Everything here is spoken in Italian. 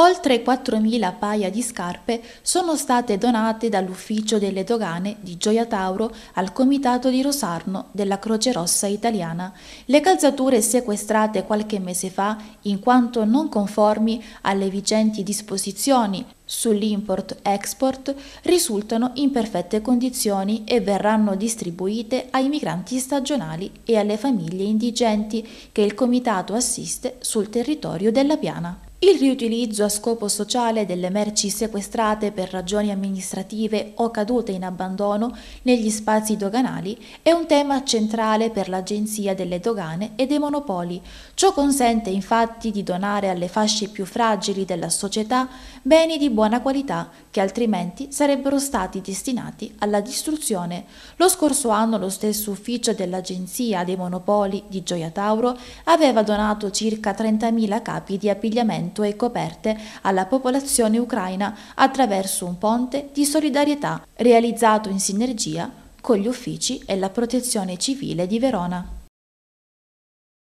Oltre 4.000 paia di scarpe sono state donate dall'ufficio delle dogane di Gioia Tauro al comitato di Rosarno della Croce Rossa Italiana. Le calzature sequestrate qualche mese fa in quanto non conformi alle vigenti disposizioni sull'import-export risultano in perfette condizioni e verranno distribuite ai migranti stagionali e alle famiglie indigenti che il comitato assiste sul territorio della piana il riutilizzo a scopo sociale delle merci sequestrate per ragioni amministrative o cadute in abbandono negli spazi doganali è un tema centrale per l'Agenzia delle dogane e dei monopoli. Ciò consente infatti di donare alle fasce più fragili della società beni di buona qualità che altrimenti sarebbero stati destinati alla distruzione. Lo scorso anno lo stesso ufficio dell'Agenzia dei monopoli di Gioia Tauro aveva donato circa 30.000 capi di abbigliamento alimento e coperte alla popolazione ucraina attraverso un ponte di solidarietà realizzato in sinergia con gli uffici e la protezione civile di Verona.